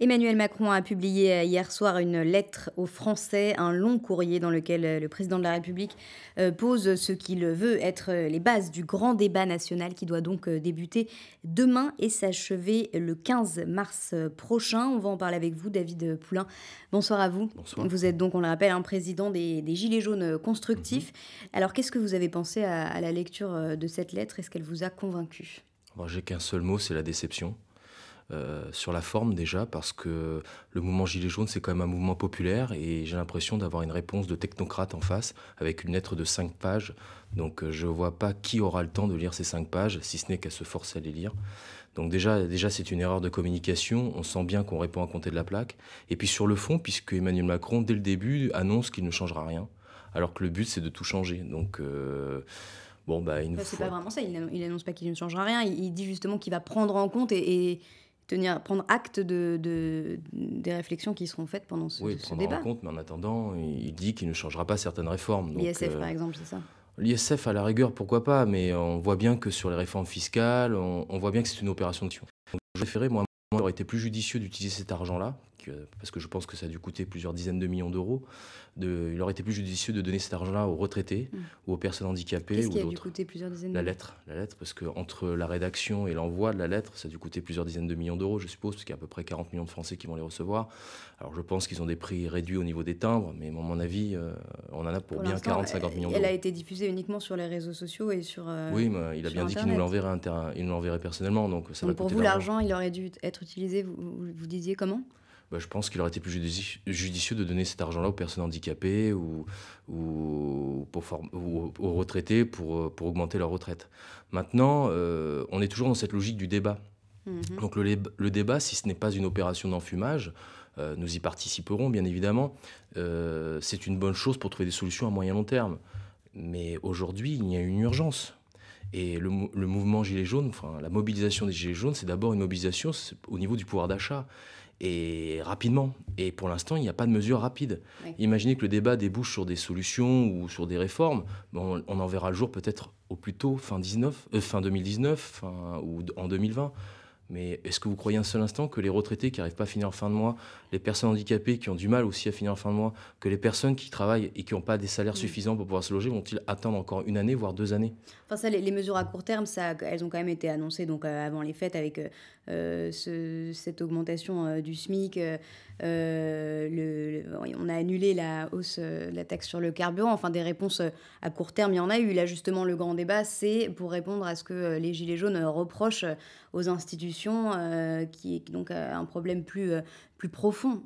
Emmanuel Macron a publié euh, hier soir une lettre aux Français, un long courrier dans lequel euh, le président de la République euh, pose ce qu'il veut être les bases du grand débat national qui doit donc débuter demain et s'achever le 15 mars prochain. On va en parler avec vous, David Poulain. Bonsoir à vous. Vous êtes donc, on le rappelle, un président des, Gilets jaunes constructifs. Mm-hmm. Alors qu'est-ce que vous avez pensé à, à la lecture de cette lettre Est-ce qu'elle vous a convaincu J'ai qu'un seul mot, c'est la déception. Euh, sur la forme déjà, parce que le mouvement Gilet jaune, c'est quand même un mouvement populaire et j'ai l'impression d'avoir une réponse de technocrate en face avec une lettre de 5 pages. Donc euh, je ne vois pas qui aura le temps de lire ces 5 pages, si ce n'est qu'à se forcer à les lire. Donc déjà, déjà c'est une erreur de communication, on sent bien qu'on répond à compter de la plaque. Et puis sur le fond, puisque Emmanuel Macron, dès le début, annonce qu'il ne changera rien, alors que le but c'est de tout changer. Donc... Euh, bon, bah, il C'est pas vraiment ça, il, annonce pas qu'il ne changera rien, il, dit justement qu'il va prendre en compte et, et, prendre acte de, des réflexions qui seront faites pendant ce, débat oui, ce En compte, mais en attendant, il dit qu'il ne changera pas certaines réformes. L'ISF, euh, par exemple, c'est ça L'ISF, à la rigueur, pourquoi pas, mais on voit bien que sur les réformes fiscales, on, voit bien que c'est une opération de tion. Donc, je préférais, moi, moi, il aurait été plus judicieux d'utiliser cet argent-là euh, parce que je pense que ça a dû coûter plusieurs dizaines de millions d'euros, de, il aurait été plus judicieux de donner cet argent-là aux retraités mmh. ou aux personnes handicapées. quest qui a dû coûter plusieurs dizaines La lettre, la lettre, parce que entre la rédaction et l'envoi de la lettre, ça a dû coûter plusieurs dizaines de millions d'euros, je suppose, parce qu'il y a à peu près 40 millions de Français qui vont les recevoir. Alors je pense qu'ils ont des prix réduits au niveau des timbres, mais à mon avis, euh, on en a pour, bien 40-50 millions d'euros. Elle a été diffusée uniquement sur les réseaux sociaux et sur. Euh, oui, mais il a bien dit qu'il nous l'enverrait, il nous l'enverrait personnellement, donc ça Pour vous, l'argent, il aurait dû être utilisé. vous disiez comment bah, je pense qu'il aurait été plus judicieux de donner cet argent-là aux personnes handicapées ou, ou, aux retraités pour, euh, pour, augmenter leur retraite. Maintenant, euh, on est toujours dans cette logique du débat. Mhm. Donc le, débat, si ce n'est pas une opération d'enfumage, euh, nous y participerons bien évidemment. c'est une bonne chose pour trouver des solutions à moyen long terme. Mais aujourd'hui, il y a une urgence. Et le, mouvement Gilets jaunes, enfin, la mobilisation des Gilets jaunes, c'est d'abord une mobilisation au niveau du pouvoir d'achat et rapidement. Et pour l'instant, il n'y a pas de mesure rapide. Imaginez que le débat débouche sur des solutions ou sur des réformes. on en verra le jour peut-être au plus tôt fin, 19, euh, fin 2019 ou en 2020. Mais est-ce que vous croyez un seul instant que les retraités qui n'arrivent pas à finir en fin de mois, les personnes handicapées qui ont du mal aussi à finir en fin de mois, que les personnes qui travaillent et qui n'ont pas des salaires mm. suffisants pour pouvoir se loger vont-ils attendre encore une année, voire deux années Enfin, ça, les, mesures à court terme, ça, elles ont quand même été annoncées donc, euh, avant les fêtes avec euh, euh, cette augmentation du SMIC. on a annulé la hausse de la taxe sur le carburant. Enfin, des réponses à court terme, il y en a eu. Là, justement, le grand débat, c'est pour répondre à ce que les Gilets jaunes reprochent aux institutions, euh, qui est donc euh, un problème plus, euh, plus profond.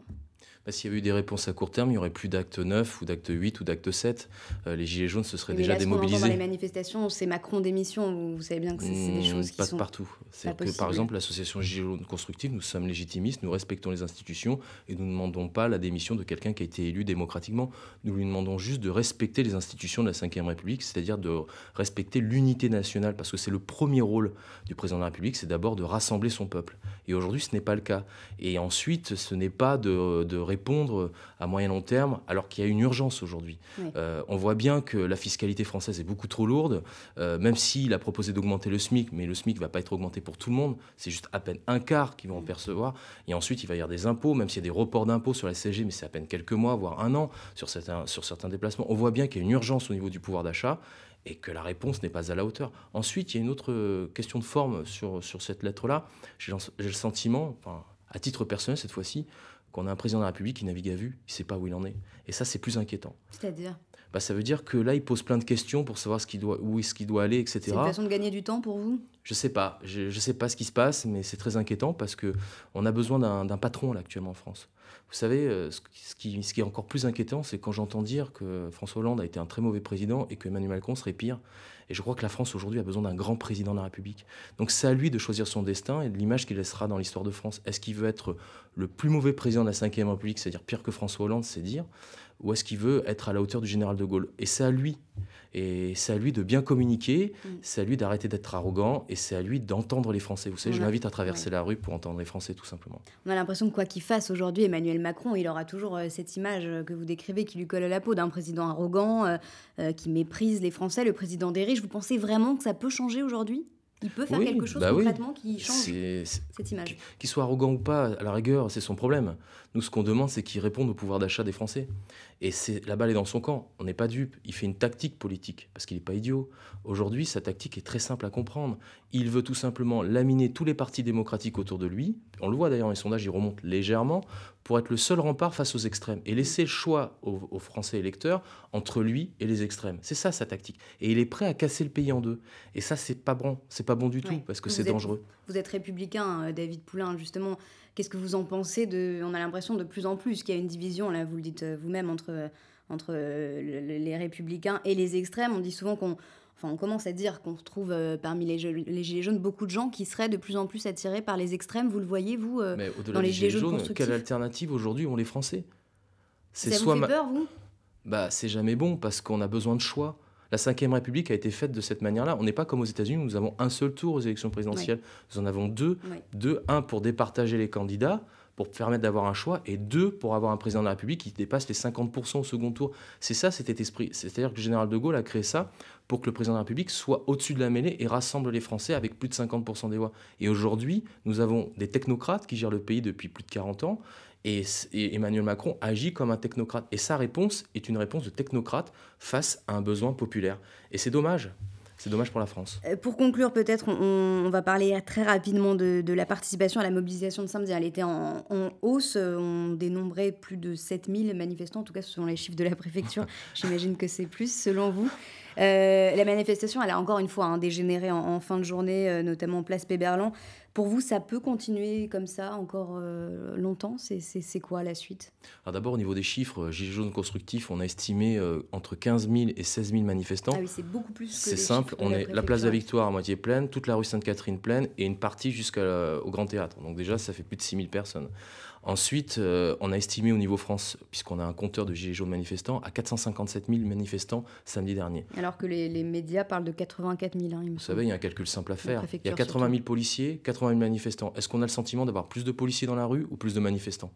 Bah, s'il y avait eu des réponses à court terme, il n'y aurait plus d'acte 9 ou d'acte 8 ou d'acte 7. Euh, les Gilets jaunes se seraient mais déjà là, démobilisés. Dans les manifestations, c'est Macron démission. Vous savez bien que c'est des hmm, choses qui pas partout. C'est que, par exemple, l'association Gilets jaunes constructive, nous sommes légitimistes, nous respectons les institutions et nous ne demandons pas la démission de quelqu'un qui a été élu démocratiquement. Nous lui demandons juste de respecter les institutions de la Ve République, c'est-à-dire de respecter l'unité nationale, parce que c'est le premier rôle du président de la République, c'est d'abord de rassembler son peuple. Et aujourd'hui, ce n'est pas le cas. Et ensuite, ce n'est pas de de répondre à moyen long terme, alors qu'il y a une urgence aujourd'hui. Euh, on voit bien que la fiscalité française est beaucoup trop lourde, euh, même s'il a proposé d'augmenter le SMIC, mais le SMIC ne va pas être augmenté pour tout le monde, c'est juste à peine un quart qui vont en percevoir, et ensuite il va y avoir des impôts, même s'il y a des reports d'impôts sur la CG, mais c'est à peine quelques mois, voire un an, sur certains, sur certains déplacements. On voit bien qu'il y a une urgence au niveau du pouvoir d'achat, et que la réponse n'est pas à la hauteur. Ensuite, il y a une autre euh, question de forme sur, cette lettre-là. J'ai le sentiment, à titre personnel cette fois-ci, qu'on a un président de la République qui navigue à vue, il ne sait pas où il en est. Et ça, c'est plus inquiétant. C'est-à-dire bah, Ça veut dire que là, il pose plein de questions pour savoir où est-ce qu'il doit aller, etc. C'est une façon de gagner du temps pour vous Je ne sais pas. Je ne sais pas ce qui se passe, mais c'est très inquiétant parce qu'on a besoin d'un patron là, actuellement en France. Vous savez, euh, ce qui, est encore plus inquiétant, c'est quand j'entends dire que François Hollande a été un très mauvais président et que Emmanuel Macron serait pire. Et je crois que la France aujourd'hui a besoin d'un grand président de la République. Donc c'est à lui de choisir son destin et de l'image qu'il laissera dans l'histoire de France. Est-ce qu'il veut être le plus mauvais président de la Ve République, c'est-à-dire pire que François Hollande, c'est dire, ou est-ce qu'il veut être à la hauteur du général de Gaulle Et c'est à lui et c'est à lui de bien communiquer, mm. c'est à lui d'arrêter d'être arrogant et c'est à lui d'entendre les Français. Vous savez, je l'invite à traverser la rue pour entendre les Français, tout simplement. On a l'impression que quoi qu'il fasse aujourd'hui, Emmanuel Macron, il aura toujours euh, cette image euh, que vous décrivez qui lui colle à la peau d'un président arrogant euh, qui méprise les Français, le président des riches. Vous pensez vraiment que ça peut changer aujourd'hui il peut faire quelque chose bah concrètement qui change cette image. Qu'il soit arrogant ou pas, à la rigueur, c'est son problème. Nous, ce qu'on demande, c'est qu'il réponde au pouvoir d'achat des Français. Et la balle est dans son camp. On n'est pas dupe. Il fait une tactique politique parce qu'il n'est pas idiot. Aujourd'hui, sa tactique est très simple à comprendre. Il veut tout simplement laminer tous les partis démocratiques autour de lui. On le voit d'ailleurs dans les sondages, il remonte légèrement pour être le seul rempart face aux extrêmes et laisser le choix aux, Français électeurs entre lui et les extrêmes. C'est ça sa tactique. Et il est prêt à casser le pays en deux. Et ça, c'est pas bon. C'est pas bon du tout parce que c'est dangereux. Vous êtes républicain, euh, David Poulain, justement. Qu'est-ce que vous en pensez de, On a l'impression de plus en plus qu'il y a une division, là, vous le dites euh, vous-même, entre, euh, entre euh, les républicains et les extrêmes. On dit souvent qu'on Enfin, on commence à dire qu'on retrouve parmi les, les, Gilets jaunes beaucoup de gens qui seraient de plus en plus attirés par les extrêmes. Vous le voyez, vous, dans les Gilets, jaunes, Quelle alternative aujourd'hui ont les Français C'est soit vous Bah, c'est jamais bon parce qu'on a besoin de choix. La Ve République a été faite de cette manière-là. On n'est pas comme aux États-Unis nous avons un seul tour aux élections présidentielles. Nous en avons deux. Deux, un pour départager les candidats pour permettre d'avoir un choix, et deux, pour avoir un président de la République qui dépasse les 50% au second tour. C'est ça, cet esprit. C'est-à-dire que le général de Gaulle a créé ça pour que le président de la République soit au-dessus de la mêlée et rassemble les Français avec plus de 50% des voix. Et aujourd'hui, nous avons des technocrates qui gèrent le pays depuis plus de 40 ans, et, Emmanuel Macron agit comme un technocrate. Et sa réponse est une réponse de technocrate face à un besoin populaire. Et c'est dommage. C'est dommage pour la France. Euh, pour conclure, peut-être, on, va parler très rapidement de, la participation à la mobilisation de samedi. Elle était en, en hausse. Euh, on dénombrait plus de 7000 manifestants, en tout cas, selon les chiffres de la préfecture. J'imagine que c'est plus, selon vous. Euh, la manifestation, elle a encore une fois hein, dégénéré en, fin de journée, euh, notamment en place Péberlan. Pour vous, ça peut continuer comme ça encore euh, longtemps C'est quoi la suite Alors d'abord, au niveau des chiffres, Gilets Jaune Constructif, on a estimé entre 15 000 et 16 000 manifestants. Ah oui, c'est beaucoup plus. C'est simple, on est la place de la Victoire à moitié pleine, toute la rue Sainte-Catherine pleine et une partie jusqu'au Grand Théâtre. Donc déjà, ça fait plus de 6 000 personnes. Ensuite, euh, on a estimé au niveau France, puisqu'on a un compteur de gilets jaunes manifestants, à 457 000 manifestants samedi dernier. Alors que les, médias parlent de 84 000. Hein, Vous savez, il y a un calcul simple à faire. Il y a 80 000 policiers, 80 000 manifestants. Est-ce qu'on a le sentiment d'avoir plus de policiers dans la rue ou plus de manifestants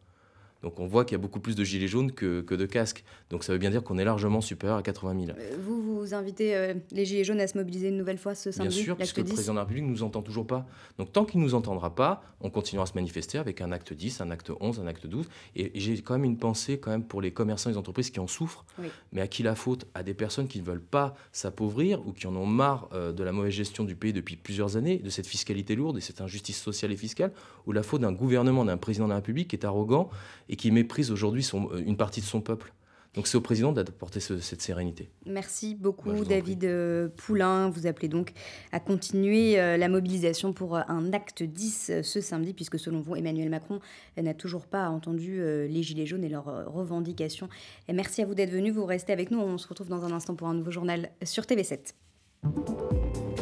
donc on voit qu'il y a beaucoup plus de gilets jaunes que, de casques. Donc ça veut bien dire qu'on est largement supérieur à 80 000. Euh, vous, vous invitez euh, les gilets jaunes à se mobiliser une nouvelle fois ce samedi Bien sûr, puisque que le président de la République ne nous entend toujours pas. Donc tant qu'il ne nous entendra pas, on continuera à se manifester avec un acte 10, un acte 11, un acte 12. Et, j'ai quand même une pensée quand même pour les commerçants et les entreprises qui en souffrent. Mais à qui la faute À des personnes qui ne veulent pas s'appauvrir ou qui en ont marre euh, de la mauvaise gestion du pays depuis plusieurs années, de cette fiscalité lourde et cette injustice sociale et fiscale, ou la faute d'un gouvernement, d'un président de la République qui est arrogant et qui méprise aujourd'hui euh, une partie de son peuple. Donc c'est au président d'apporter cette sérénité. Merci beaucoup bah, David euh, Poulain. Vous appelez donc à continuer euh, la mobilisation pour un acte 10 ce samedi, puisque selon vous, Emmanuel Macron n'a toujours pas entendu les Gilets jaunes et leurs revendications. Et merci à vous d'être venu. Vous restez avec nous. On se retrouve dans un instant pour un nouveau journal sur TV7.